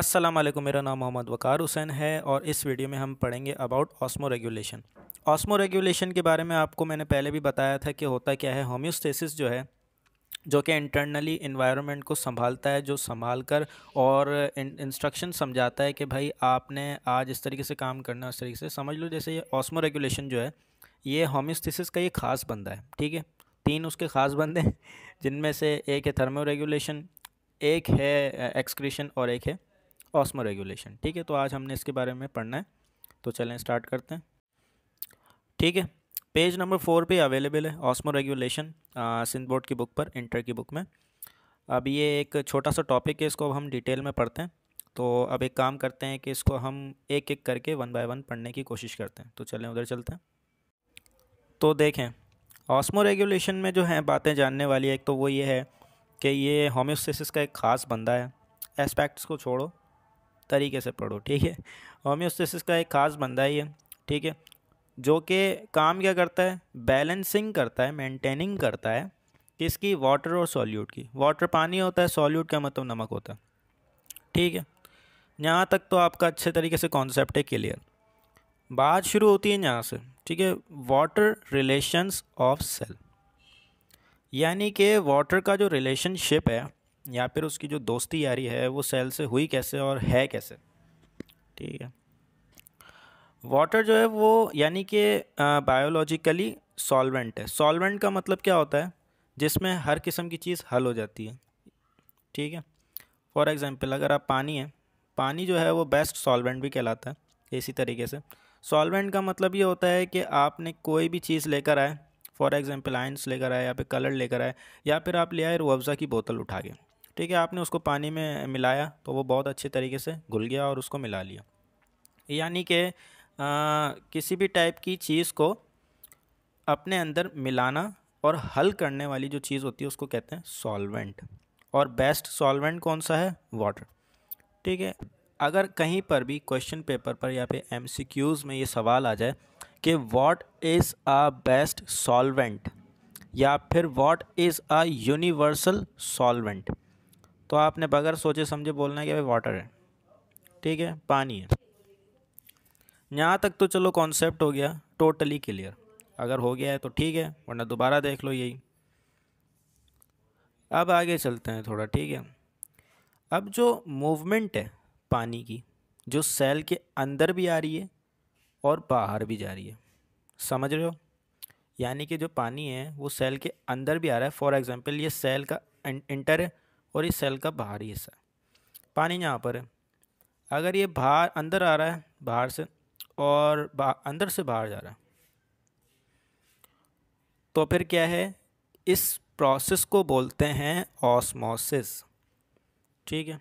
अस्सलाम वालेकुम मेरा नाम मोहम्मद वकार हुसैन है और इस वीडियो में हम पढ़ेंगे about osmoregulation osmoregulation के बारे में आपको मैंने पहले भी बताया था कि होता क्या है होम्योस्टेसिस जो है जो कि इंटरनली इन्वायरमेंट को संभालता है जो संभाल कर और इंस्ट्रक्शन समझाता है कि भाई आपने आज इस तरीके से काम करना उस तरीके से समझ लो जैसे ये ऑस्मो रेगुलेशन जो है ये होम्योस्टेसिस का ये ख़ास बंदा है ठीक है तीन उसके ख़ास बंदे जिनमें से एक है थर्मो रेगुलेशन एक है एक्सक्रीशन और एक है ऑस्मो रेगुलेशन ठीक है तो आज हमने इसके बारे में पढ़ना है तो चलें स्टार्ट करते हैं ठीक है पेज नंबर फोर पे अवेलेबल है ऑस्मो रेगुलेशन सिंध बोर्ड की बुक पर इंटर की बुक में अब ये एक छोटा सा टॉपिक है इसको अब हम डिटेल में पढ़ते हैं तो अब एक काम करते हैं कि इसको हम एक एक करके वन बाय वन पढ़ने की कोशिश करते हैं तो चलें उधर चलते हैं तो देखें ऑस्मो रेगुलेशन में जो है बातें जानने वाली एक तो वो ये है कि ये होम्योस्टेसिस का एक ख़ास बंदा है एस्पेक्ट्स को छोड़ो तरीके से पढ़ो ठीक है होम्योस्टेसिस का एक ख़ास बंदा ही है ठीक है जो कि काम क्या करता है बैलेंसिंग करता है मेंटेनिंग करता है किसकी वाटर और सॉल्यूट की वाटर पानी होता है सॉल्यूट का मतलब नमक होता है ठीक है यहाँ तक तो आपका अच्छे तरीके से कॉन्सेप्ट है क्लियर बात शुरू होती है यहाँ से ठीक है वाटर रिलेशंस ऑफ सेल यानी कि वाटर का जो रिलेशनशिप है या फिर उसकी जो दोस्ती यारी है वो सेल से हुई कैसे और है कैसे ठीक है वाटर जो है वो यानी कि बायोलॉजिकली सॉल्वेंट है सॉल्वेंट का मतलब क्या होता है जिसमें हर किस्म की चीज़ हल हो जाती है ठीक है फॉर एग्ज़ाम्पल अगर आप पानी है पानी जो है वो बेस्ट सॉल्वेंट भी कहलाता है इसी तरीके से सॉल्वेंट का मतलब ये होता है कि आपने कोई भी चीज़ लेकर आए फॉर एग्ज़ाम्पल आइंस लेकर आए या फिर कलर लेकर आए या फिर आप ले आए रूअफ़ा की बोतल उठा के ठीक है आपने उसको पानी में मिलाया तो वो बहुत अच्छे तरीके से घुल गया और उसको मिला लिया यानी कि किसी भी टाइप की चीज़ को अपने अंदर मिलाना और हल करने वाली जो चीज़ होती है उसको कहते हैं सॉल्वेंट और बेस्ट सॉल्वेंट कौन सा है वाटर ठीक है अगर कहीं पर भी क्वेश्चन पेपर पर या फिर एम में ये सवाल आ जाए कि what is a best solvent या फिर what is a universal solvent तो आपने बगैर सोचे समझे बोलना है कि भाई वाटर है ठीक है पानी है यहाँ तक तो चलो कॉन्सेप्ट हो गया टोटली क्लियर अगर हो गया है तो ठीक है वरना दोबारा देख लो यही अब आगे चलते हैं थोड़ा ठीक है अब जो मूवमेंट है पानी की जो सेल के अंदर भी आ रही है और बाहर भी जा रही है समझ रहे हो यानी कि जो पानी है वो सेल के अंदर भी आ रहा है फॉर एग्ज़ाम्पल ये सेल का इंटर है और इस सेल का बाहरी हिस्सा पानी यहाँ पर है अगर ये बाहर अंदर आ रहा है बाहर से और अंदर से बाहर जा रहा है तो फिर क्या है इस प्रोसेस को बोलते हैं ऑस्मोसिस ठीक है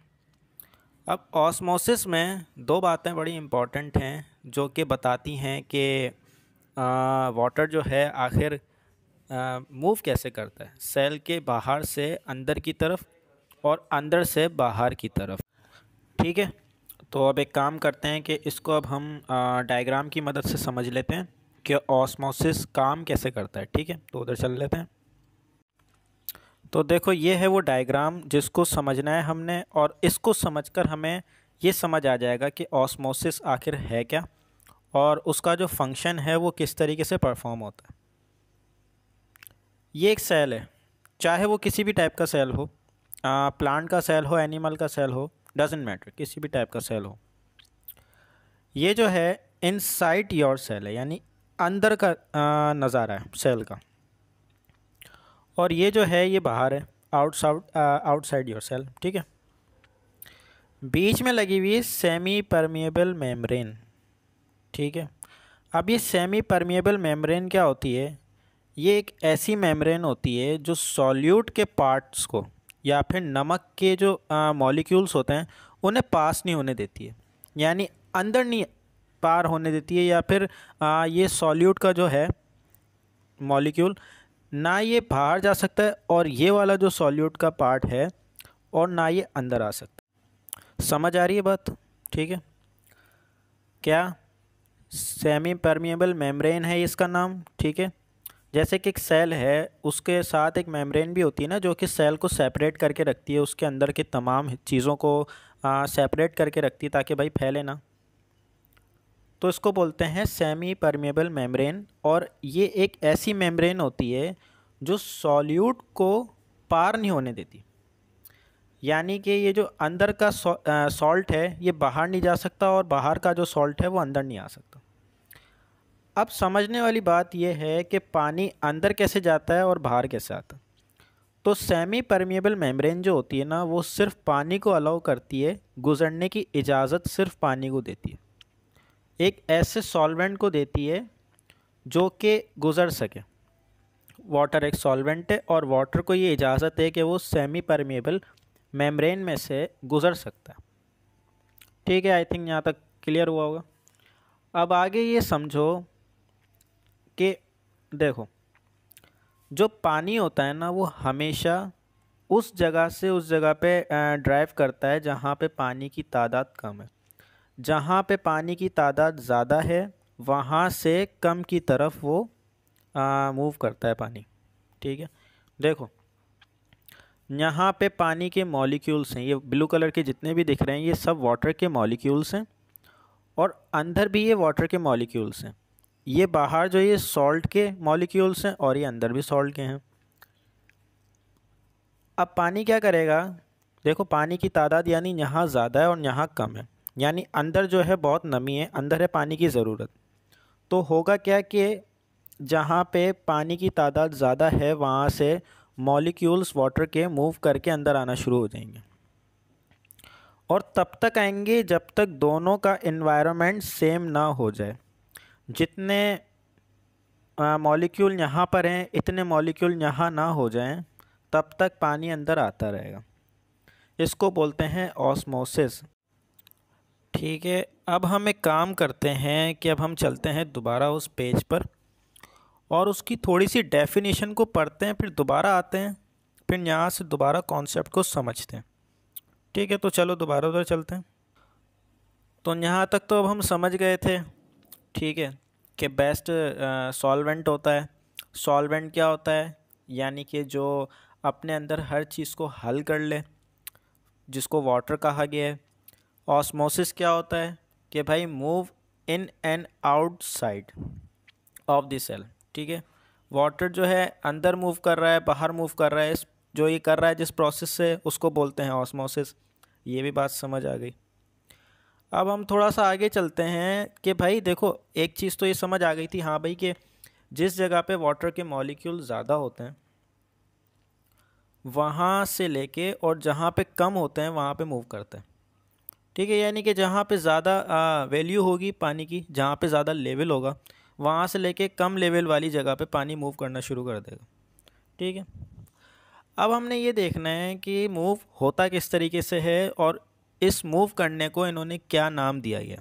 अब ऑस्मोसिस में दो बातें बड़ी इम्पॉर्टेंट हैं जो कि बताती हैं कि वाटर जो है आखिर मूव कैसे करता है सेल के बाहर से अंदर की तरफ और अंदर से बाहर की तरफ ठीक है तो अब एक काम करते हैं कि इसको अब हम डायग्राम की मदद से समझ लेते हैं कि ऑस्मोसिस काम कैसे करता है ठीक है तो उधर चल लेते हैं तो देखो ये है वो डायग्राम जिसको समझना है हमने और इसको समझकर हमें ये समझ आ जाएगा कि ऑस्मोसिस आखिर है क्या और उसका जो फंक्शन है वो किस तरीके से परफॉर्म होता है ये एक सेल है चाहे वो किसी भी टाइप का सेल हो प्लांट का सेल हो एनिमल का सेल हो डजेंट मैटर किसी भी टाइप का सेल हो ये जो है इन साइट योर सेल है यानी अंदर का नज़ारा है सेल का और ये जो है ये बाहर है आउट साउट आउटसाइड योर सेल ठीक है बीच में लगी हुई सेमी परमिएबल मेम्ब्रेन ठीक है अब ये सेमी परमिएबल मेम्ब्रेन क्या होती है ये एक ऐसी मेम्ब्रेन होती है जो सॉल्यूट के पार्ट्स को या फिर नमक के जो मॉलिक्यूल्स होते हैं उन्हें पास नहीं होने देती है यानी अंदर नहीं पार होने देती है या फिर आ, ये सॉल्यूट का जो है मॉलिक्यूल ना ये बाहर जा सकता है और ये वाला जो सॉल्यूट का पार्ट है और ना ये अंदर आ सकता समझ आ रही है बात ठीक है क्या सेमी परमिएबल मेम्ब्रेन है इसका नाम ठीक है जैसे कि एक सेल है उसके साथ एक मेम्ब्रेन भी होती है ना जो कि सेल को सेपरेट करके रखती है उसके अंदर की तमाम चीज़ों को सेपरेट करके रखती है ताकि भाई फैले ना तो इसको बोलते हैं सेमी परमेबल मेम्ब्रेन और ये एक ऐसी मेम्ब्रेन होती है जो सॉल्यूट को पार नहीं होने देती यानी कि ये जो अंदर का सॉल्ट है ये बाहर नहीं जा सकता और बाहर का जो सॉल्ट है वो अंदर नहीं आ सकता अब समझने वाली बात यह है कि पानी अंदर कैसे जाता है और बाहर कैसे आता है तो सेमी परमिएबल मेम्ब्रेन जो होती है ना वो सिर्फ पानी को अलाउ करती है गुजरने की इजाज़त सिर्फ पानी को देती है एक ऐसे सॉल्वेंट को देती है जो कि गुज़र सके वाटर एक सॉल्वेंट है और वाटर को ये इजाज़त है कि वो सेमी परमिएबल मेम्ब्रेन में से गुज़र सकता है ठीक है आई थिंक यहाँ तक क्लियर हुआ होगा अब आगे ये समझो कि देखो जो पानी होता है ना वो हमेशा उस जगह से उस जगह पे ड्राइव करता है जहाँ पे पानी की तादाद कम है जहाँ पे पानी की तादाद ज़्यादा है वहाँ से कम की तरफ वो मूव करता है पानी ठीक है देखो यहाँ पे पानी के मॉलिक्यूल्स हैं ये ब्लू कलर के जितने भी दिख रहे हैं ये सब वाटर के मॉलिक्यूल्स हैं और अंदर भी ये वाटर के मॉलिक्यूल्स हैं ये बाहर जो ये सॉल्ट के मॉलिक्यूल्स हैं और ये अंदर भी सॉल्ट के हैं अब पानी क्या करेगा देखो पानी की तादाद यानी यहाँ ज़्यादा है और यहाँ कम है यानी अंदर जो है बहुत नमी है अंदर है पानी की ज़रूरत तो होगा क्या कि जहाँ पे पानी की तादाद ज़्यादा है वहाँ से मॉलिक्यूल्स वाटर के मूव करके अंदर आना शुरू हो जाएंगे और तब तक आएंगे जब तक दोनों का इन्वायरमेंट सेम ना हो जाए जितने मॉलिक्यूल यहाँ पर हैं इतने मॉलिक्यूल यहाँ ना हो जाएं तब तक पानी अंदर आता रहेगा इसको बोलते हैं ऑस्मोसिस ठीक है अब हम एक काम करते हैं कि अब हम चलते हैं दोबारा उस पेज पर और उसकी थोड़ी सी डेफिनेशन को पढ़ते हैं फिर दोबारा आते हैं फिर यहाँ से दोबारा कॉन्सेप्ट को समझते हैं ठीक है तो चलो दोबारा उधर चलते हैं तो यहाँ तक तो अब हम समझ गए थे ठीक है कि बेस्ट सॉल्वेंट होता है सॉल्वेंट क्या होता है यानी कि जो अपने अंदर हर चीज़ को हल कर ले जिसको वाटर कहा गया है ऑस्मोसिस क्या होता है कि भाई move in and outside of the cell ठीक है वाटर जो है अंदर मूव कर रहा है बाहर मूव कर रहा है जो ये कर रहा है जिस प्रोसेस से उसको बोलते हैं ऑस्मोसिस ये भी बात समझ आ गई अब हम थोड़ा सा आगे चलते हैं कि भाई देखो एक चीज़ तो ये समझ आ गई थी हाँ भाई कि जिस जगह पे वाटर के मॉलिक्यूल ज़्यादा होते हैं वहाँ से लेके और जहाँ पे कम होते हैं वहाँ पे मूव करते हैं ठीक है यानी कि जहाँ पे ज़्यादा वैल्यू होगी पानी की जहाँ पे ज़्यादा लेवल होगा वहाँ से लेके कम लेवल वाली जगह पे पानी मूव करना शुरू कर देगा ठीक है अब हमने ये देखना है कि मूव होता किस तरीके से है और इस मूव करने को इन्होंने क्या नाम दिया है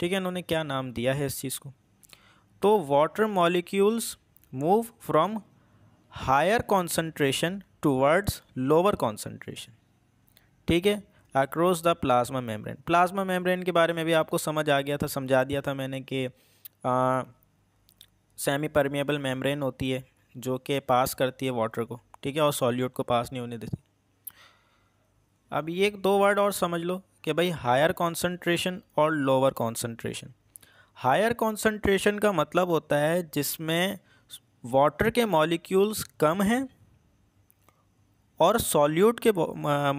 ठीक है इन्होंने क्या नाम दिया है इस चीज़ को तो water molecules move from higher concentration towards lower concentration ठीक है across the plasma membrane plasma membrane के बारे में भी आपको समझ आ गया था समझा दिया था मैंने कि सेमी परमिएबल मेम्ब्रेन होती है जो कि पास करती है वाटर को ठीक है और सॉल्यूट को पास नहीं होने देती अब ये एक दो वर्ड और समझ लो कि भाई हायर कॉन्सनट्रेशन और लोअर कॉन्सनट्रेशन हायर कॉन्सनट्रेशन का मतलब होता है जिसमें वाटर के मॉलिक्यूल्स कम हैं और सॉल्यूट के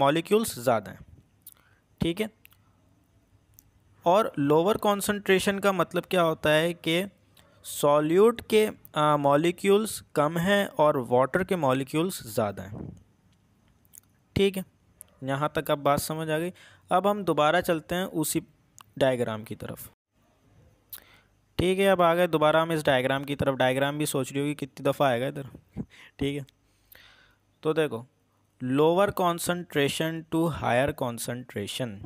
मॉलिक्यूल्स ज़्यादा हैं ठीक है और लोअर कॉन्सनट्रेशन का मतलब क्या होता है कि सॉल्यूट के मॉलिक्यूल्स कम हैं और वाटर के मॉलिक्यूल्स ज़्यादा हैं ठीक है यहाँ तक अब बात समझ आ गई अब हम दोबारा चलते हैं उसी डायग्राम की तरफ ठीक है अब आ गए दोबारा हम इस डायग्राम की तरफ डायग्राम भी सोच रही होगी कितनी दफ़ा आएगा इधर ठीक है तो देखो lower concentration to higher concentration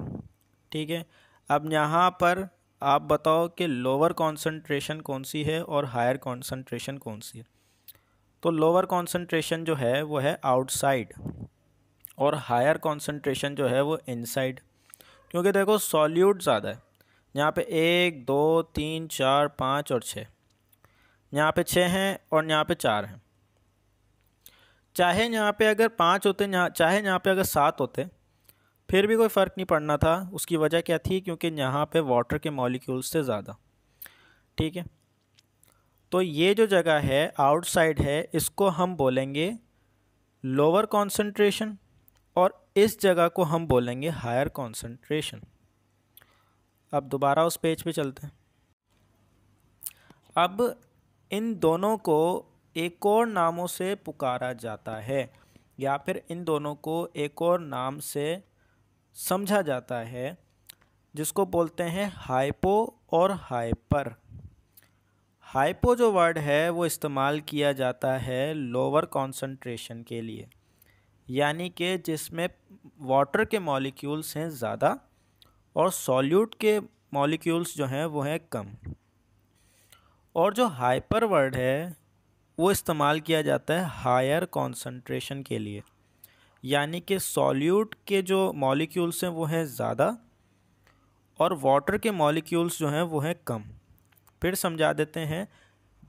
ठीक है अब यहाँ पर आप बताओ कि लोअर कॉन्सनट्रेशन कौन सी है और हायर कॉन्सनट्रेशन कौन सी है तो लोअर कॉन्सनट्रेशन जो है वो है आउटसाइड और हायर कॉन्सेंट्रेशन जो है वो इनसाइड क्योंकि देखो सॉल्यूट ज़्यादा है यहाँ पे एक दो तीन चार पाँच और छः यहाँ पे छः हैं और यहाँ पे चार हैं चाहे यहाँ पे अगर पाँच होते चाहे यहाँ पे अगर सात होते फिर भी कोई फ़र्क नहीं पड़ना था उसकी वजह क्या थी क्योंकि यहाँ पे वाटर के मॉलिक्यूल्स से ज़्यादा ठीक है तो ये जो जगह है आउटसाइड है इसको हम बोलेंगे लोअर कॉन्सेंट्रेशन इस जगह को हम बोलेंगे हायर कॉन्सेंट्रेशन अब दोबारा उस पेज पे चलते हैं अब इन दोनों को एक और नामों से पुकारा जाता है या फिर इन दोनों को एक और नाम से समझा जाता है जिसको बोलते हैं हाइपो और हाइपर हाइपो जो वर्ड है वो इस्तेमाल किया जाता है लोअर कॉन्सेंट्रेशन के लिए यानी कि जिसमें वाटर के मॉलिक्यूल्स हैं ज़्यादा और सॉल्यूट के मॉलिक्यूल्स जो हैं वो हैं कम और जो हाइपर वर्ड है वो इस्तेमाल किया जाता है हायर कॉन्सनट्रेशन के लिए यानी कि सॉल्यूट के जो मॉलिक्यूल्स हैं वो हैं ज़्यादा और वाटर के मॉलिक्यूल्स जो हैं वो हैं कम फिर समझा देते हैं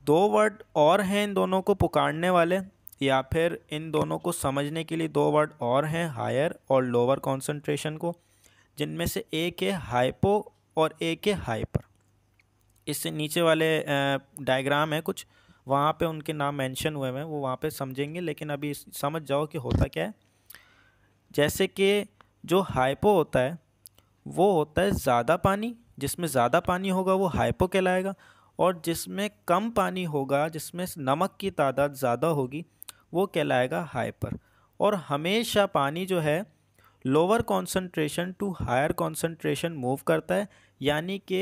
दो वर्ड और हैं इन दोनों को पुकारने वाले या फिर इन दोनों को समझने के लिए दो वर्ड और हैं हायर और लोअर कॉन्सेंट्रेशन को जिनमें से एक है हाइपो और एक है हाइपर इससे नीचे वाले डायग्राम है कुछ वहाँ पे उनके नाम मेंशन हुए हैं वो वहाँ पे समझेंगे लेकिन अभी समझ जाओ कि होता क्या है जैसे कि जो हाइपो होता है वो होता है ज़्यादा पानी जिसमें ज़्यादा पानी होगा वो हाइपो कहलाएगा और जिसमें कम पानी होगा जिसमें नमक की तादाद ज़्यादा होगी वो कहलाएगा हाइपर और हमेशा पानी जो है lower concentration to higher concentration move करता है यानी कि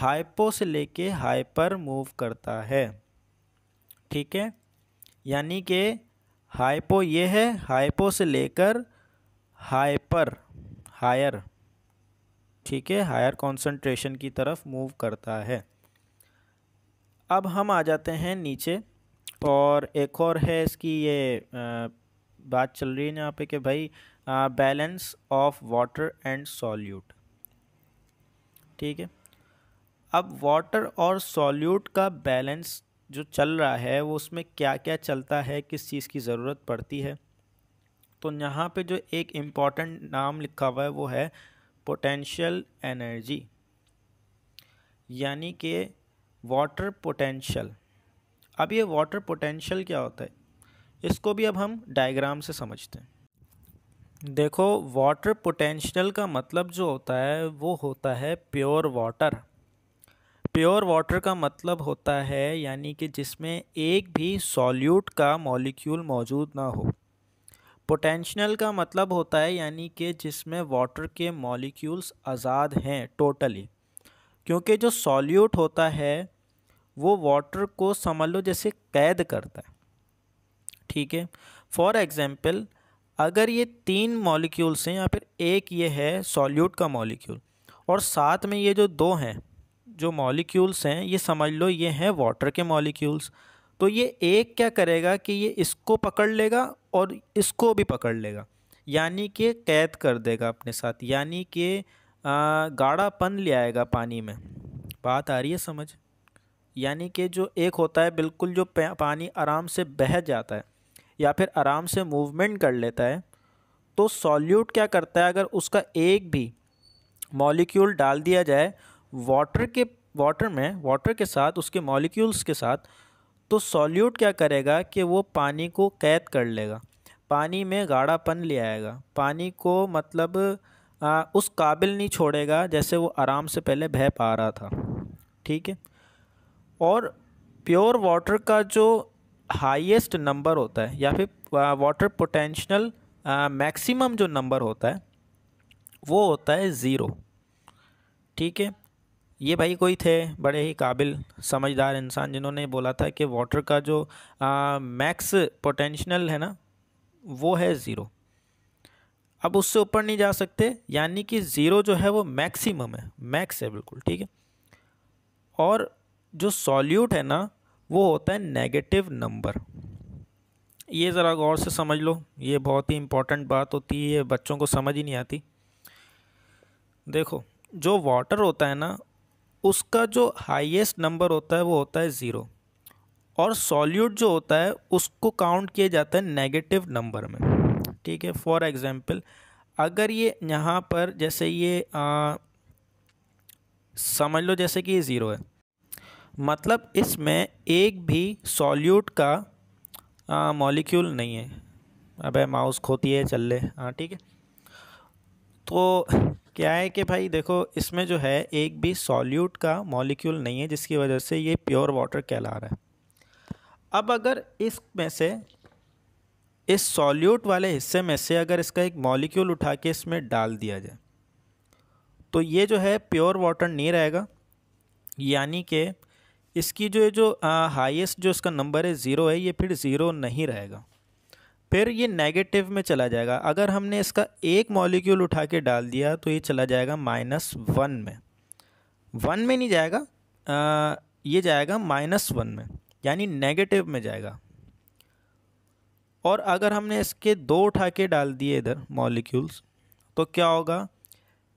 हाइपो से लेके हाइपर मूव करता है ठीक है यानी कि हाइपो ये है हाइपो से लेकर हाइपर हायर ठीक है हायर कॉन्सनट्रेशन की तरफ मूव करता है अब हम आ जाते हैं नीचे और एक और है इसकी ये बात चल रही है यहाँ पे कि भाई balance of water and solute ठीक है अब वाटर और सॉल्यूट का बैलेंस जो चल रहा है वो उसमें क्या क्या चलता है किस चीज़ की ज़रूरत पड़ती है तो यहाँ पे जो एक इम्पॉर्टेंट नाम लिखा हुआ है वो है पोटेंशियल एनर्जी यानी कि वाटर पोटेंशियल अब ये वाटर पोटेंशियल क्या होता है इसको भी अब हम डायग्राम से समझते हैं देखो वाटर पोटेंशियल का मतलब जो होता है वो होता है प्योर वाटर प्योर वाटर का मतलब होता है यानी कि जिसमें एक भी सॉल्यूट का मॉलिक्यूल मौजूद ना हो पोटेंशियल का मतलब होता है यानी कि जिसमें वाटर के मॉलिक्यूल्स आज़ाद हैं टोटली क्योंकि जो सॉल्यूट होता है वो वाटर को समझ लो जैसे कैद करता है ठीक है फॉर एग्ज़ाम्पल अगर ये तीन मॉलिक्यूल्स हैं या फिर एक ये है सॉल्यूट का मॉलिक्यूल और साथ में ये जो दो हैं जो मॉलिक्यूल्स हैं ये समझ लो ये हैं वाटर के मॉलिक्यूल्स तो ये एक क्या करेगा कि ये इसको पकड़ लेगा और इसको भी पकड़ लेगा यानी कि कैद कर देगा अपने साथ यानी कि गाढ़ापन ले आएगा पानी में बात आ रही है समझ यानी कि जो एक होता है बिल्कुल जो पानी आराम से बह जाता है या फिर आराम से मूवमेंट कर लेता है तो सॉल्यूट क्या करता है अगर उसका एक भी मॉलिक्यूल डाल दिया जाए वाटर के वाटर में वाटर के साथ उसके मॉलिक्यूल्स के साथ तो सॉल्यूट क्या करेगा कि वो पानी को कैद कर लेगा पानी में गाढ़ापन ले आएगा पानी को मतलब आ, उस काबिल नहीं छोड़ेगा जैसे वो आराम से पहले बह पा रहा था ठीक है और प्योर वाटर का जो हाईएस्ट नंबर होता है या फिर वाटर पोटेंशियल मैक्सिमम जो नंबर होता है वो होता है ज़ीरो ठीक है ये भाई कोई थे बड़े ही काबिल समझदार इंसान जिन्होंने बोला था कि वाटर का जो मैक्स पोटेंशियल है ना वो है ज़ीरो अब उससे ऊपर नहीं जा सकते यानी कि ज़ीरो जो है वो मैक्सिमम है मैक्स है बिल्कुल ठीक है और जो सॉल्यूट है ना वो होता है नेगेटिव नंबर ये ज़रा गौर से समझ लो ये बहुत ही इम्पॉर्टेंट बात होती है बच्चों को समझ ही नहीं आती देखो जो वाटर होता है ना उसका जो हाईएस्ट नंबर होता है वो होता है ज़ीरो और सॉल्यूट जो होता है उसको काउंट किया जाता है नेगेटिव नंबर में ठीक है फॉर एग्ज़ाम्पल अगर ये यहाँ पर जैसे ये आ, समझ लो जैसे कि ये ज़ीरो है मतलब इसमें एक भी सॉल्यूट का मॉलिक्यूल नहीं है अब माउस खोती है चल ले हाँ ठीक है तो क्या है कि भाई देखो इसमें जो है एक भी सॉल्यूट का मॉलिक्यूल नहीं है जिसकी वजह से ये प्योर वाटर कहला रहा है अब अगर इसमें से इस सॉल्यूट वाले हिस्से में से अगर इसका एक मॉलिक्यूल उठा के इसमें डाल दिया जाए तो ये जो है प्योर वाटर नहीं रहेगा यानी कि इसकी जो जो हाईएस्ट जो इसका नंबर है ज़ीरो है ये फिर ज़ीरो नहीं रहेगा फिर ये नेगेटिव में चला जाएगा अगर हमने इसका एक मॉलिक्यूल उठा के डाल दिया तो ये चला जाएगा माइनस वन में वन में नहीं जाएगा आ, ये जाएगा माइनस वन में यानी नेगेटिव में जाएगा और अगर हमने इसके दो उठा के डाल दिए इधर मॉलिक्यूल्स तो क्या होगा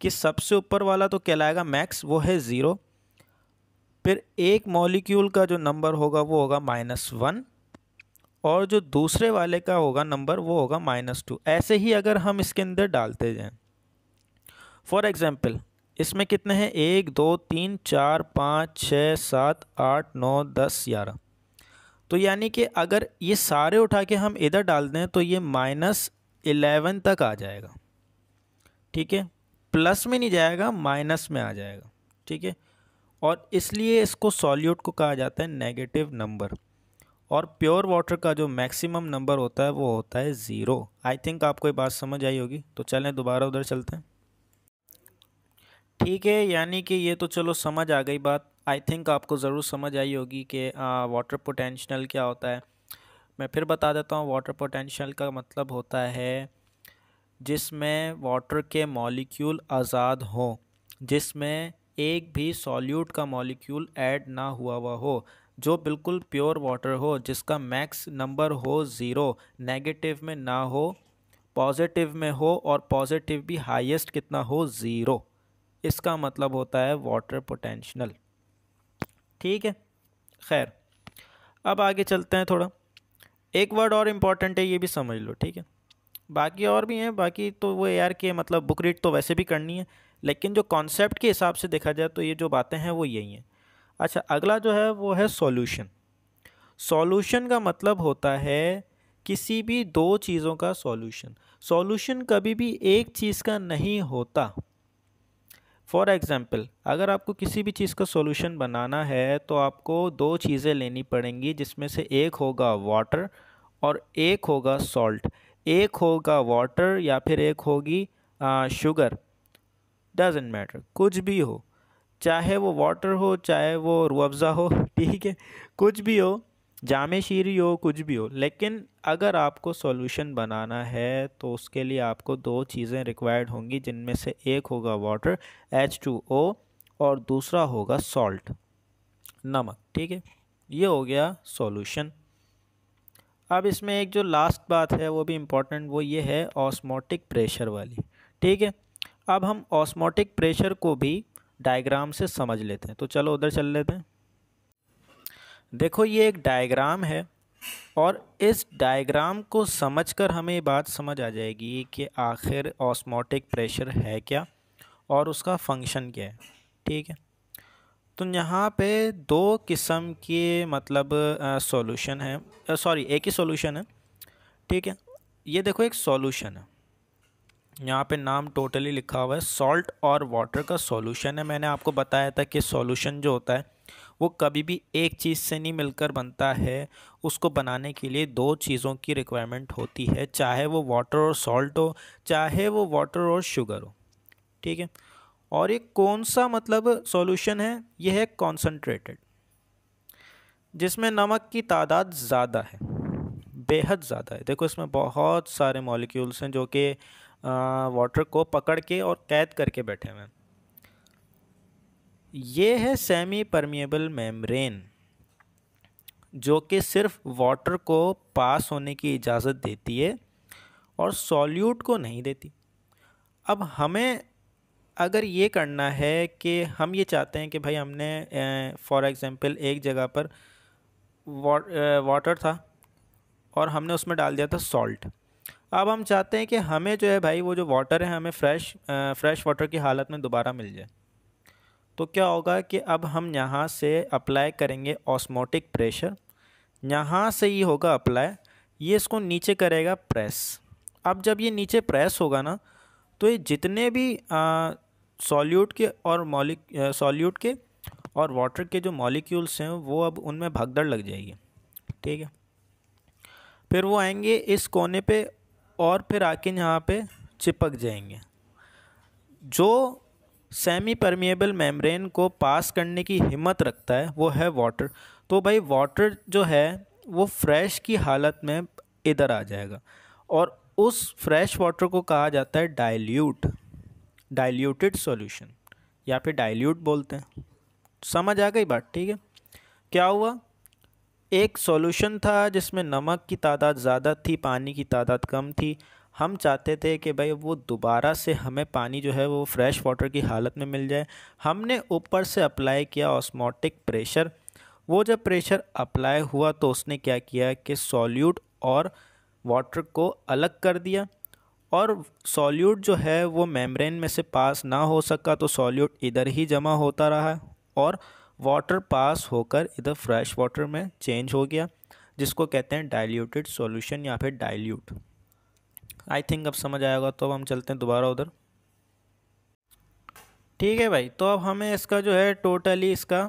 कि सबसे ऊपर वाला तो कहलाएगा मैक्स वो है ज़ीरो फिर एक मॉलिक्यूल का जो नंबर होगा वो होगा माइनस वन और जो दूसरे वाले का होगा नंबर वो होगा माइनस टू ऐसे ही अगर हम इसके अंदर डालते जाएं फॉर एग्ज़ाम्पल इसमें कितने हैं एक दो तीन चार पाँच छः सात आठ नौ दस ग्यारह तो यानी कि अगर ये सारे उठा के हम इधर डाल दें तो ये माइनस इलेवन तक आ जाएगा ठीक है प्लस में नहीं जाएगा माइनस में आ जाएगा ठीक है और इसलिए इसको सॉल्यूट को कहा जाता है नेगेटिव नंबर और प्योर वाटर का जो मैक्सिमम नंबर होता है वो होता है ज़ीरो आई थिंक आपको ये बात समझ आई होगी तो चलें दोबारा उधर चलते हैं ठीक है यानी कि ये तो चलो समझ आ गई बात आई थिंक आपको ज़रूर समझ आई होगी कि वाटर पोटेंशियल क्या होता है मैं फिर बता देता हूँ वाटर पोटेंशियल का मतलब होता है जिसमें वाटर के मॉलिक्यूल आज़ाद हों जिसमें एक भी सॉल्यूट का मॉलिक्यूल ऐड ना हुआ हुआ हो जो बिल्कुल प्योर वाटर हो जिसका मैक्स नंबर हो ज़ीरो नेगेटिव में ना हो पॉजिटिव में हो और पॉजिटिव भी हाईएस्ट कितना हो ज़ीरो इसका मतलब होता है वाटर पोटेंशनल ठीक है खैर अब आगे चलते हैं थोड़ा एक वर्ड और इम्पॉर्टेंट है ये भी समझ लो ठीक है बाकी और भी हैं बाकी तो वो यार के मतलब बुक रीड तो वैसे भी करनी है लेकिन जो कॉन्सेप्ट के हिसाब से देखा जाए तो ये जो बातें हैं वो यही हैं अच्छा अगला जो है वो है सॉल्यूशन सॉल्यूशन का मतलब होता है किसी भी दो चीज़ों का सॉल्यूशन सॉल्यूशन कभी भी एक चीज़ का नहीं होता फॉर एग्ज़ाम्पल अगर आपको किसी भी चीज़ का सॉल्यूशन बनाना है तो आपको दो चीज़ें लेनी पड़ेंगी जिसमें से एक होगा वाटर और एक होगा सॉल्ट एक होगा वाटर या फिर एक होगी शुगर डजेंट मैटर कुछ भी हो चाहे वो वाटर हो चाहे वो रुअफ़ा हो ठीक है कुछ भी हो जाम शीरी हो कुछ भी हो लेकिन अगर आपको सॉल्यूशन बनाना है तो उसके लिए आपको दो चीज़ें रिक्वायर्ड होंगी जिनमें से एक होगा वाटर एच टू ओ और दूसरा होगा सॉल्ट नमक ठीक है ये हो गया सॉल्यूशन अब इसमें एक जो लास्ट बात है वो भी इम्पॉर्टेंट वो ये है ऑस्मोटिक प्रेशर वाली ठीक है अब हम ऑस्मोटिक प्रेशर को भी डायग्राम से समझ लेते हैं तो चलो उधर चल लेते हैं देखो ये एक डायग्राम है और इस डायग्राम को समझकर हमें बात समझ आ जाएगी कि आखिर ऑस्मोटिक प्रेशर है क्या और उसका फंक्शन क्या है ठीक है तो यहाँ पे दो किस्म के मतलब सॉल्यूशन है सॉरी एक ही सॉल्यूशन है ठीक है ये देखो एक सॉल्यूशन है यहाँ पे नाम टोटली लिखा हुआ है सॉल्ट और वाटर का सॉल्यूशन है मैंने आपको बताया था कि सॉल्यूशन जो होता है वो कभी भी एक चीज़ से नहीं मिलकर बनता है उसको बनाने के लिए दो चीज़ों की रिक्वायरमेंट होती है चाहे वो वाटर और सॉल्ट हो चाहे वो वाटर और शुगर हो ठीक है और ये कौन सा मतलब सॉल्यूशन है यह है कॉन्सनट्रेटेड जिसमें नमक की तादाद ज़्यादा है बेहद ज़्यादा है देखो इसमें बहुत सारे मॉलिक्यूल्स हैं जो कि वाटर को पकड़ के और कैद करके बैठे हुए हैं ये है सेमी परमिएबल मेम्ब्रेन जो कि सिर्फ वाटर को पास होने की इजाज़त देती है और सॉल्यूट को नहीं देती अब हमें अगर ये करना है कि हम ये चाहते हैं कि भाई हमने फॉर एग्ज़ाम्पल एक जगह पर वाटर था और हमने उसमें डाल दिया था सॉल्ट अब हम चाहते हैं कि हमें जो है भाई वो जो वाटर है हमें फ्रेश फ्रेश वाटर की हालत में दोबारा मिल जाए तो क्या होगा कि अब हम यहाँ से अप्लाई करेंगे ऑस्मोटिक प्रेशर यहाँ से ही होगा अप्लाई ये इसको नीचे करेगा प्रेस अब जब ये नीचे प्रेस होगा ना तो ये जितने भी सॉल्यूट के और मॉलिक सॉल्यूट के और वाटर के जो मॉलिक्यूल्स हैं वो अब उनमें भगदड़ लग जाएगी ठीक है फिर वो आएंगे इस कोने पे और फिर आके यहाँ पे चिपक जाएंगे जो सेमी परमिएबल मेम्ब्रेन को पास करने की हिम्मत रखता है वो है वाटर तो भाई वाटर जो है वो फ्रेश की हालत में इधर आ जाएगा और उस फ्रेश वाटर को कहा जाता है डाइल्यूट डाइल्यूटेड सॉल्यूशन या फिर डाइल्यूट बोलते हैं समझ आ गई बात ठीक है क्या हुआ एक सॉल्यूशन था जिसमें नमक की तादाद ज़्यादा थी पानी की तादाद कम थी हम चाहते थे कि भाई वो दोबारा से हमें पानी जो है वो फ्रेश वाटर की हालत में मिल जाए हमने ऊपर से अप्लाई किया ऑस्मोटिक प्रेशर वो जब प्रेशर अप्लाई हुआ तो उसने क्या किया कि सॉल्यूट और वाटर को अलग कर दिया और सॉल्यूट जो है वो मेम्ब्रेन में से पास ना हो सका तो सॉल्यूट इधर ही जमा होता रहा और वाटर पास होकर इधर फ्रेश वाटर में चेंज हो गया जिसको कहते हैं डाइल्यूटेड सॉल्यूशन या फिर डाइल्यूट आई थिंक अब समझ आएगा तो अब हम चलते हैं दोबारा उधर ठीक है भाई तो अब हमें इसका जो है टोटली इसका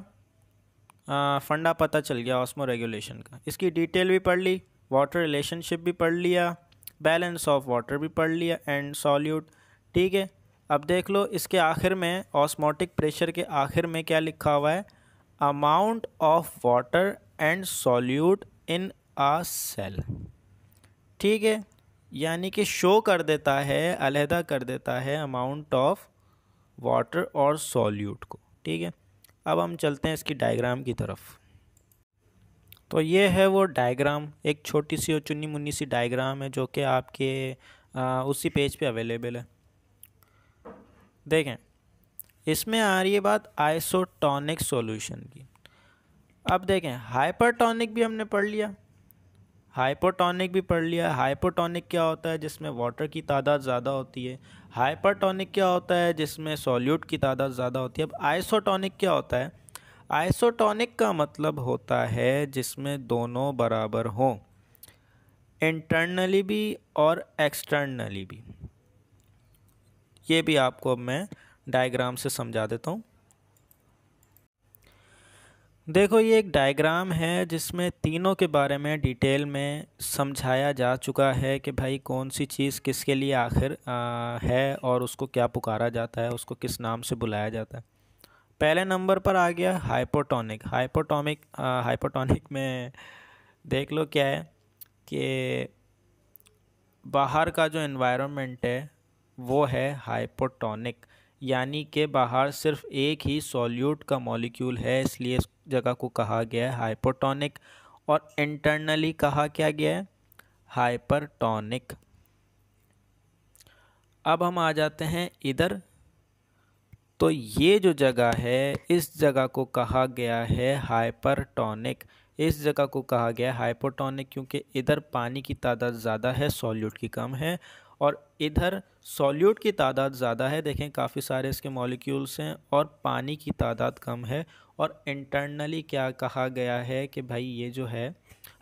आ, फंडा पता चल गया ऑस्मो रेगुलेशन का इसकी डिटेल भी पढ़ ली वाटर रिलेशनशिप भी पढ़ लिया बैलेंस ऑफ वाटर भी पढ़ लिया एंड सॉल्यूट ठीक है अब देख लो इसके आखिर में ऑस्मोटिक प्रेशर के आखिर में क्या लिखा हुआ है amount of water and solute in a cell ठीक है यानी कि शो कर देता है अलहदा कर देता है अमाउंट ऑफ वाटर और सॉल्यूट को ठीक है अब हम चलते हैं इसकी डायग्राम की तरफ तो ये है वो डायग्राम एक छोटी सी और चुन्नी मुन्नी सी डायग्राम है जो कि आपके आ, उसी पेज पे अवेलेबल है देखें इसमें आ रही है बात आइसोटॉनिक सॉल्यूशन की अब देखें हाइपरटोनिक भी हमने पढ़ लिया हाइपोटॉनिक भी पढ़ लिया हाइपोटोनिक क्या होता है जिसमें वाटर की तादाद ज़्यादा होती है हाइपरटोनिक क्या होता है जिसमें सॉल्यूट की तादाद ज़्यादा होती है अब आइसोटॉनिक क्या होता है आइसोटोनिक का मतलब होता है जिसमें दोनों बराबर हों इंटरनली भी और एक्सटर्नली भी ये भी आपको मैं डायग्राम से समझा देता हूँ देखो ये एक डायग्राम है जिसमें तीनों के बारे में डिटेल में समझाया जा चुका है कि भाई कौन सी चीज़ किसके लिए आखिर है और उसको क्या पुकारा जाता है उसको किस नाम से बुलाया जाता है पहले नंबर पर आ गया हाइपोटोनिक हाइपोटोमिक हाइपोटोनिक में देख लो क्या है कि बाहर का जो इन्वायरमेंट है वो है हाइपोटोनिक यानी कि बाहर सिर्फ एक ही सॉल्यूट का मॉलिक्यूल है इसलिए इस जगह को कहा गया है हाइपोटोनिक और इंटरनली कहा क्या गया है हाइपरटोनिक अब हम आ जाते हैं इधर तो ये जो जगह है इस जगह को कहा गया है हाइपरटोनिक इस जगह को कहा गया है हाइपोटोनिक क्योंकि इधर पानी की तादाद ज़्यादा है सॉल्यूट की कम है और इधर सॉल्यूट की तादाद ज़्यादा है देखें काफ़ी सारे इसके मॉलिक्यूल्स हैं और पानी की तादाद कम है और इंटरनली क्या कहा गया है कि भाई ये जो है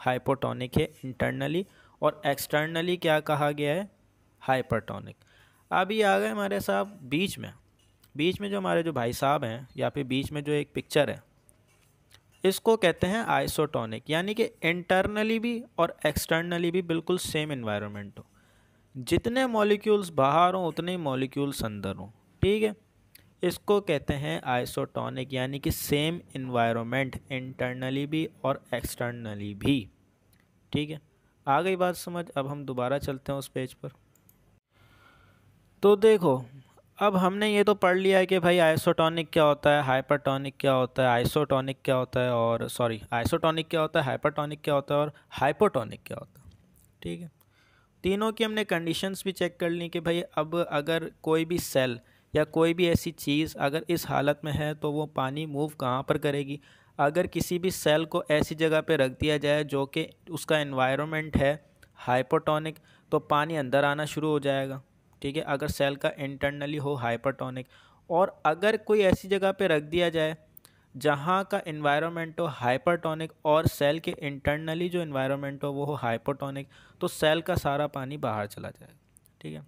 हाइपोटोनिक है इंटरनली और एक्सटर्नली क्या कहा गया है हाइपरटोनिक अभी आ गए हमारे साहब बीच में बीच में जो हमारे जो भाई साहब हैं या फिर बीच में जो एक पिक्चर है इसको कहते हैं आइसोटोनिक यानी कि इंटरनली भी और एक्सटर्नली भी बिल्कुल सेम इन्वायरमेंट हो जितने मॉलिक्यूल्स बाहर हों उतने मॉलिक्यूल्स अंदर हों ठीक है इसको कहते हैं आइसोटॉनिक यानी कि सेम इन्वायरमेंट इंटरनली भी और एक्सटर्नली भी ठीक है आ गई बात समझ अब हम दोबारा चलते हैं उस पेज पर तो देखो अब हमने ये तो पढ़ लिया है कि भाई आइसोटॉनिक क्या होता है हाइपरटोनिक क्या होता है आइसोटॉनिक क्या होता है और सॉरी आइसोटॉनिक क्या होता है हाइपरटोनिक क्या होता है और हाइपोटॉनिक क्या होता है ठीक है तीनों की हमने कंडीशंस भी चेक कर ली कि भाई अब अगर कोई भी सेल या कोई भी ऐसी चीज़ अगर इस हालत में है तो वो पानी मूव कहाँ पर करेगी अगर किसी भी सेल को ऐसी जगह पे रख दिया जाए जो कि उसका इन्वायरमेंट है हाइपोटोनिक तो पानी अंदर आना शुरू हो जाएगा ठीक है अगर सेल का इंटरनली हो हाइपोटोनिक और अगर कोई ऐसी जगह पे रख दिया जाए जहाँ का इन्वायरमेंट हो हाइपरटोनिक और सेल के इंटरनली जो इन्वायरमेंट हो वो हो हाइपोटोनिक तो सेल का सारा पानी बाहर चला जाएगा ठीक है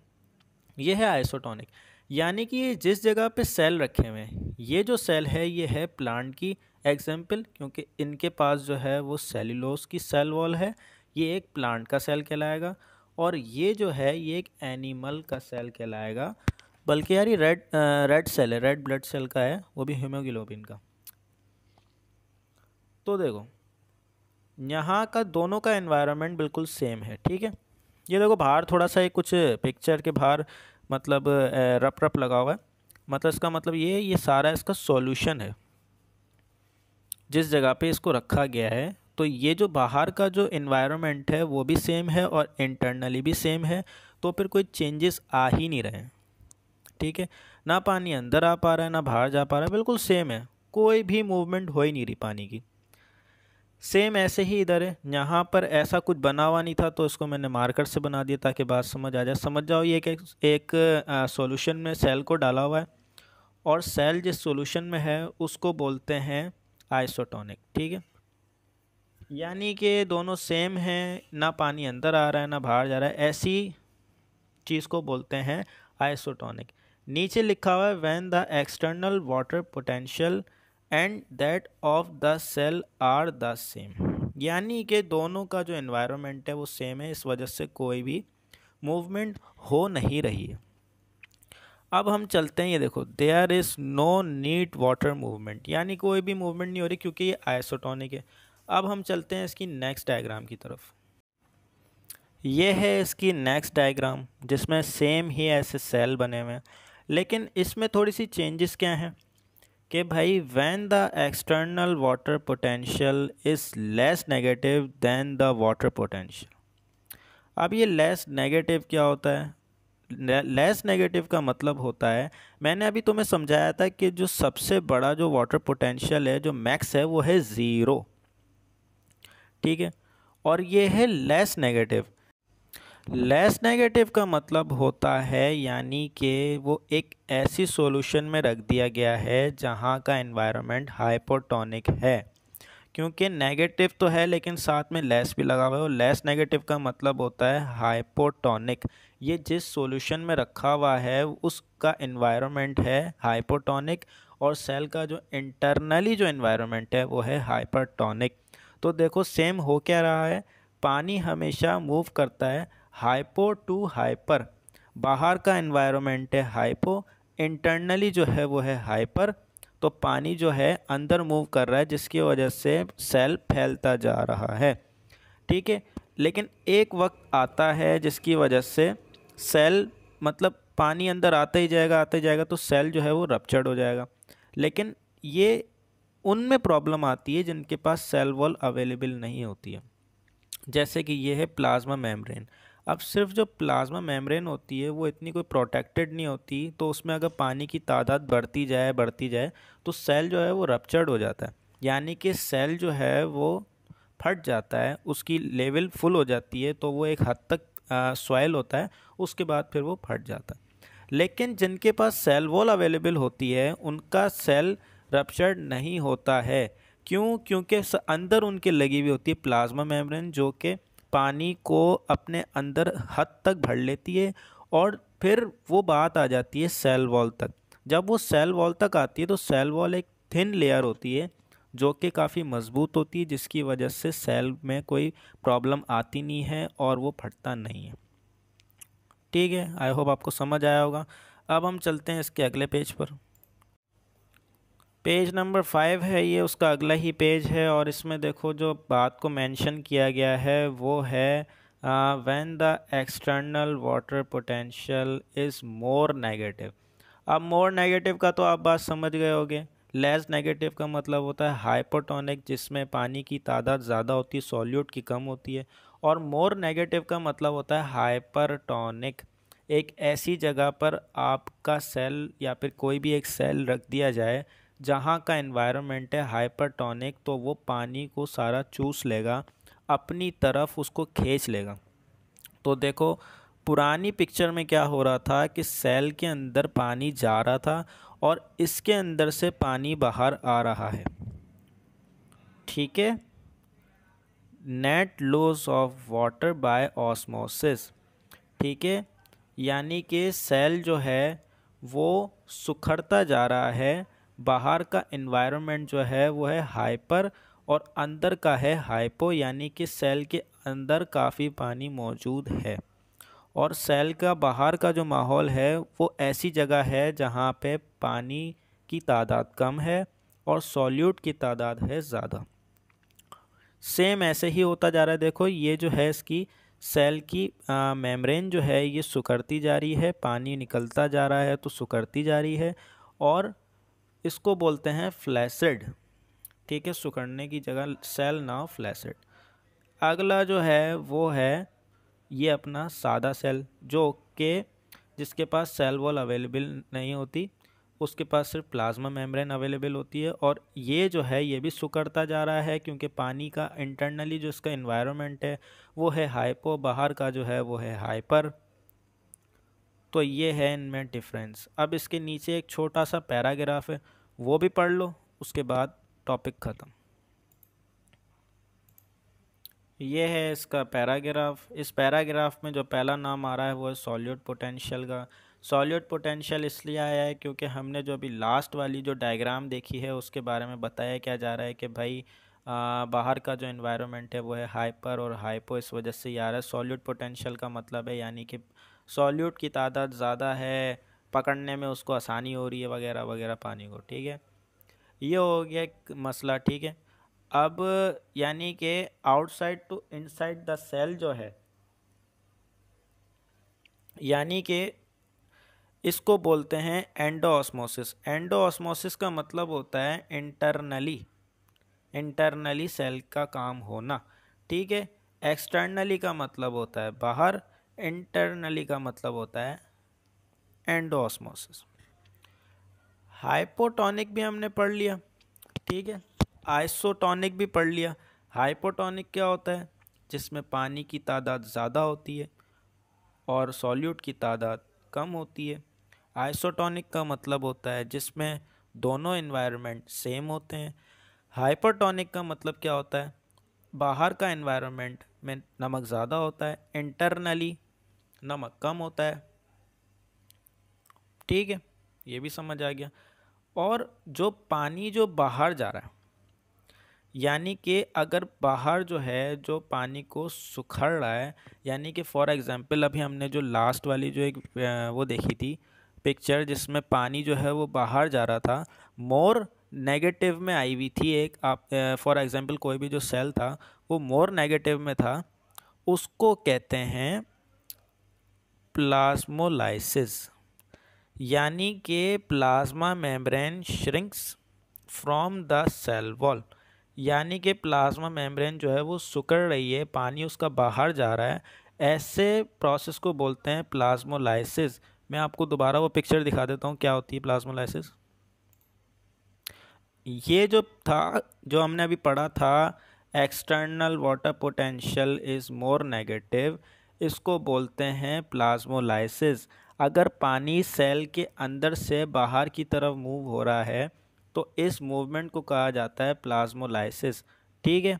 ये है आइसोटोनिक यानी कि जिस जगह पे सेल रखे हुए हैं ये जो सेल है ये है प्लांट की एग्जाम्पल क्योंकि इनके पास जो है वो सेलुलोस की सेल वॉल है ये एक प्लांट का सेल कहलाएगा और ये जो है ये एक एनिमल का सेल कहलाएगा बल्कि यार ये रेड रेड सेल है रेड ब्लड सेल का है वो भी हीमोग्लोबिन का तो देखो यहाँ का दोनों का एनवायरनमेंट बिल्कुल सेम है ठीक है ये देखो बाहर थोड़ा सा ये कुछ पिक्चर के बाहर मतलब रप रप लगा हुआ है मतलब इसका मतलब ये ये सारा इसका सॉल्यूशन है जिस जगह पे इसको रखा गया है तो ये जो बाहर का जो इन्वायरमेंट है वो भी सेम है और इंटरनली भी सेम है तो फिर कोई चेंजेस आ ही नहीं रहे ठीक है ना पानी अंदर आ पा रहा है ना बाहर जा पा रहा है बिल्कुल सेम है कोई भी मूवमेंट हो ही नहीं रही पानी की सेम ऐसे ही इधर है यहाँ पर ऐसा कुछ बना हुआ नहीं था तो इसको मैंने मार्कर से बना दिया ताकि बात समझ आ जाए समझ जाओ ये एक एक सॉल्यूशन में सेल को डाला हुआ है और सेल जिस सॉल्यूशन में है उसको बोलते हैं आइसोटोनिक ठीक है यानी कि दोनों सेम हैं ना पानी अंदर आ रहा है ना बाहर जा रहा है ऐसी चीज़ को बोलते हैं आइसोटोनिक नीचे लिखा हुआ है when the external water potential and that of the cell are the same यानी कि दोनों का जो इन्वायरमेंट है वो सेम है इस वजह से कोई भी मूवमेंट हो नहीं रही है अब हम चलते हैं ये देखो there is no net water movement यानी कोई भी मूवमेंट नहीं हो रही क्योंकि ये आइसोटोनिक है अब हम चलते हैं इसकी नेक्स्ट डायग्राम की तरफ ये है इसकी नेक्स्ट डायग्राम जिसमें सेम ही ऐसे सेल बने हुए हैं लेकिन इसमें थोड़ी सी चेंजेस क्या हैं कि भाई when the external water potential is less negative than the water potential अब ये लेस नेगेटिव क्या होता है लेस नेगेटिव का मतलब होता है मैंने अभी तुम्हें समझाया था कि जो सबसे बड़ा जो वाटर पोटेंशियल है जो मैक्स है वो है ज़ीरो ठीक है और ये है लेस नेगेटिव लेस नेगेटिव का मतलब होता है यानी कि वो एक ऐसी सॉल्यूशन में रख दिया गया है जहाँ का एनवायरनमेंट हाइपोटोनिक है क्योंकि नेगेटिव तो है लेकिन साथ में लेस भी लगा हुआ है और लेस नेगेटिव का मतलब होता है हाइपोटोनिक ये जिस सॉल्यूशन में रखा हुआ है उसका इन्वायरमेंट है हाइपोटोनिक और सेल का जो इंटरनली जो इन्वायरमेंट है वो है हाइपरटोनिक तो देखो सेम हो क्या रहा है पानी हमेशा मूव करता है हाइपो टू हाइपर बाहर का एनवायरनमेंट है हाइपो इंटरनली जो है वो है हाइपर तो पानी जो है अंदर मूव कर रहा है जिसकी वजह से सेल फैलता जा रहा है ठीक है लेकिन एक वक्त आता है जिसकी वजह से सेल मतलब पानी अंदर आता ही जाएगा आता ही जाएगा तो सेल जो है वो रपचर्ड हो जाएगा लेकिन ये उनमें प्रॉब्लम आती है जिनके पास सेल वॉल अवेलेबल नहीं होती है जैसे कि ये है प्लाज्मा मेम्ब्रेन अब सिर्फ जो प्लाज्मा मेम्ब्रेन होती है वो इतनी कोई प्रोटेक्टेड नहीं होती तो उसमें अगर पानी की तादाद बढ़ती जाए बढ़ती जाए तो सेल जो है वो रपच्चर्ड हो जाता है यानी कि सेल जो है वो फट जाता है उसकी लेवल फुल हो जाती है तो वो एक हद तक सॉयल होता है उसके बाद फिर वो फट जाता है लेकिन जिनके पास सेल वॉल अवेलेबल होती है उनका सेल रपच्चर्ड नहीं होता है क्यों क्योंकि अंदर उनके लगी हुई होती है प्लाज्मा मेम्ब्रेन जो कि पानी को अपने अंदर हद तक भर लेती है और फिर वो बात आ जाती है सेल वॉल तक जब वो सेल वॉल तक आती है तो सेल वॉल एक थिन लेयर होती है जो कि काफ़ी मजबूत होती है जिसकी वजह से सेल में कोई प्रॉब्लम आती नहीं है और वो फटता नहीं है ठीक है आई होप आपको समझ आया होगा अब हम चलते हैं इसके अगले पेज पर पेज नंबर फाइव है ये उसका अगला ही पेज है और इसमें देखो जो बात को मेंशन किया गया है वो है when the external water potential is more negative अब मोर नेगेटिव का तो आप बात समझ गए होगे लेस नेगेटिव का मतलब होता है हाइपोटोनिक जिसमें पानी की तादाद ज़्यादा होती है सॉल्यूट की कम होती है और मोर नेगेटिव का मतलब होता है हाइपरटोनिक एक ऐसी जगह पर आपका सेल या फिर कोई भी एक सेल रख दिया जाए जहाँ का एनवायरनमेंट है हाइपरटोनिक तो वो पानी को सारा चूस लेगा अपनी तरफ उसको खींच लेगा तो देखो पुरानी पिक्चर में क्या हो रहा था कि सेल के अंदर पानी जा रहा था और इसके अंदर से पानी बाहर आ रहा है ठीक है net loss of water by osmosis ठीक है यानी कि सेल जो है वो सुखड़ता जा रहा है बाहर का इन्वायरमेंट जो है वो है हाइपर और अंदर का है हाइपो यानी कि सेल के अंदर काफ़ी पानी मौजूद है और सेल का बाहर का जो माहौल है वो ऐसी जगह है जहाँ पे पानी की तादाद कम है और सॉल्यूट की तादाद है ज़्यादा सेम ऐसे ही होता जा रहा है देखो ये जो है इसकी सेल की मेम्ब्रेन जो है ये सुखड़ती जा रही है पानी निकलता जा रहा है तो सुखड़ती जा रही है और इसको बोलते हैं फ्लैसिड ठीक है सुखड़ने की जगह सेल ना फ्लैसिड अगला जो है वो है ये अपना सादा सेल जो के जिसके पास सेल वॉल अवेलेबल नहीं होती उसके पास सिर्फ प्लाज्मा मेम्ब्रेन अवेलेबल होती है और ये जो है ये भी सुकड़ता जा रहा है क्योंकि पानी का इंटरनली जो इसका इन्वायरमेंट है वो है हाइपो बाहर का जो है वो है हाइपर तो ये है इनमें डिफरेंस अब इसके नीचे एक छोटा सा पैराग्राफ है वो भी पढ़ लो उसके बाद टॉपिक ख़त्म ये है इसका पैराग्राफ इस पैराग्राफ में जो पहला नाम आ रहा है वो है सॉल्यूट पोटेंशियल का सॉल्यूट पोटेंशियल इसलिए आया है क्योंकि हमने जो अभी लास्ट वाली जो डायग्राम देखी है उसके बारे में बताया क्या जा रहा है कि भाई आ, बाहर का जो इन्वायरमेंट है वो है हाइपर और हाइपो इस वजह से ये आ रहा है सॉल्यूट पोटेंशियल का मतलब है यानी कि सॉल्यूट की तादाद ज़्यादा है पकड़ने में उसको आसानी हो रही है वगैरह वगैरह पानी को ठीक है ये हो गया एक मसला ठीक है अब यानी कि outside to inside the cell जो है यानी कि इसको बोलते हैं एंडोऑस्मोसिस एंडोऑस्मोसिस का मतलब होता है इंटरनली इंटरनली सेल का काम होना ठीक है एक्सटर्नली का मतलब होता है बाहर इंटरनली का मतलब होता है एंडोस्मोसिस हाइपोटोनिक भी हमने पढ़ लिया ठीक है आइसोटोनिक भी पढ़ लिया हाइपोटोनिक क्या होता है जिसमें पानी की तादाद ज़्यादा होती है और सॉल्यूट की तादाद कम होती है आइसोटोनिक का मतलब होता है जिसमें दोनों इन्वायरमेंट सेम होते हैं हाइपोटोनिक का मतलब क्या होता है बाहर का इन्वायरमेंट में नमक ज़्यादा होता है इंटरनली नमक कम होता है ठीक है ये भी समझ आ गया और जो पानी जो बाहर जा रहा है यानी कि अगर बाहर जो है जो पानी को सुखड़ रहा है यानी कि फॉर एग्ज़ाम्पल अभी हमने जो लास्ट वाली जो एक वो देखी थी पिक्चर जिसमें पानी जो है वो बाहर जा रहा था मोर नेगेटिव में आई हुई थी एक आप फॉर एग्ज़ाम्पल कोई भी जो सेल था वो मोर नेगेटिव में था उसको कहते हैं प्लास्मोलाइसिस यानी कि plasma membrane shrinks from the cell wall यानी कि प्लाज्मा मेम्ब्रेन जो है वो सुकड़ रही है पानी उसका बाहर जा रहा है ऐसे प्रोसेस को बोलते हैं प्लाज्मोलाइसिस मैं आपको दोबारा वो पिक्चर दिखा देता हूँ क्या होती है प्लाज्मोलाइसिस ये जो था जो हमने अभी पढ़ा था external water potential is more negative इसको बोलते हैं प्लाज्मोलाइसिस अगर पानी सेल के अंदर से बाहर की तरफ मूव हो रहा है तो इस मूवमेंट को कहा जाता है प्लाज्मोलाइसिस ठीक है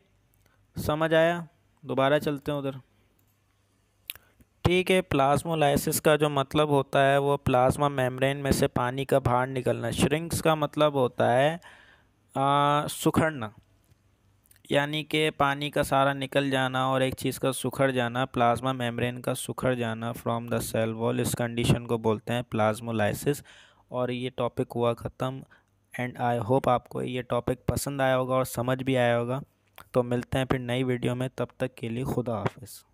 समझ आया दोबारा चलते हैं उधर ठीक है प्लाज्मोलाइसिस का जो मतलब होता है वो प्लाज्मा मेम्ब्रेन में से पानी का बाहर निकलना श्रिंक्स का मतलब होता है सुखड़ना यानी कि पानी का सारा निकल जाना और एक चीज़ का सुखड़ जाना प्लाज्मा मेम्ब्रेन का सुखड़ जाना फ्रॉम द सेल वॉल इस कंडीशन को बोलते हैं प्लाज्मोलाइसिस और ये टॉपिक हुआ ख़त्म एंड आई होप आपको ये टॉपिक पसंद आया होगा और समझ भी आया होगा तो मिलते हैं फिर नई वीडियो में तब तक के लिए खुदा हाफिज़